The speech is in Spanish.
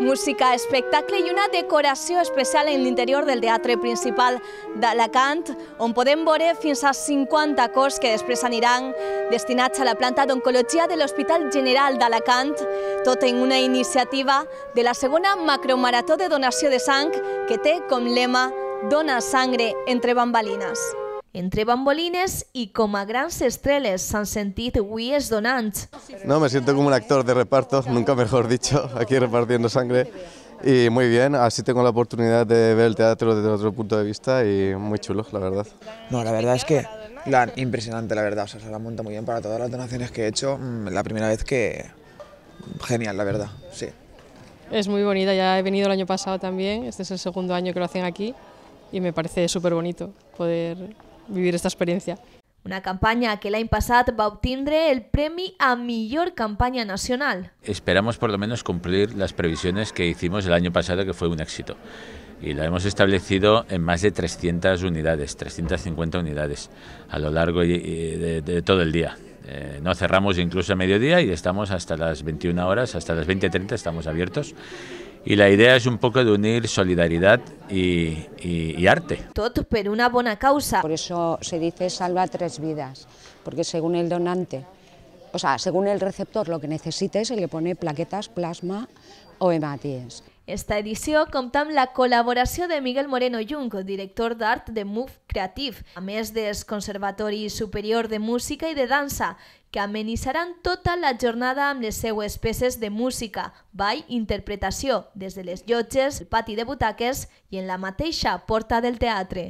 Música, espectacle i una decoració especial en l'interior del Teatre Principal d'Alacant, on podem veure fins a 50 cors que després aniran destinats a la planta d'oncologia de l'Hospital General d'Alacant, tot en una iniciativa de la segona macromarató de donació de sang que té com lema Dona sangre entre bambalines. Entre bambolines y como grandes estrellas, estrelles s'han sentit Donant? No, me siento como un actor de reparto, nunca mejor dicho, aquí repartiendo sangre. Y muy bien, así tengo la oportunidad de ver el teatro desde otro punto de vista y muy chulo, la verdad. No, la verdad es que impresionante, la verdad. O sea, se la monta muy bien para todas las donaciones que he hecho. Mm, la primera vez que... Genial, la verdad, sí. Es muy bonita, ya he venido el año pasado también, este es el segundo año que lo hacen aquí y me parece súper bonito poder vivir esta experiencia. Una campaña que el año pasado va a obtindre el premio a Mejor Campaña Nacional. Esperamos por lo menos cumplir las previsiones que hicimos el año pasado, que fue un éxito. Y la hemos establecido en más de 300 unidades, 350 unidades a lo largo de, todo el día. Eh, no cerramos incluso a mediodía y estamos hasta las 21 horas, hasta las 20.30 estamos abiertos y la idea es un poco de unir solidaridad y, arte. Todo pero una buena causa. Por eso se dice salva tres vidas, porque según el donante, o sea, según el receptor lo que necesite el que pone plaquetas, plasma o hematíes. Esta edició compta amb la col·laboració de Miguel Moreno Jung, director d'art de MUF Creative, a més del Conservatori Superior de Música i de Dansa, que amenitzaran tota la jornada amb les seues peces de música, ball i interpretació, des de les llotges, el pati de butaques i en la mateixa porta del teatre.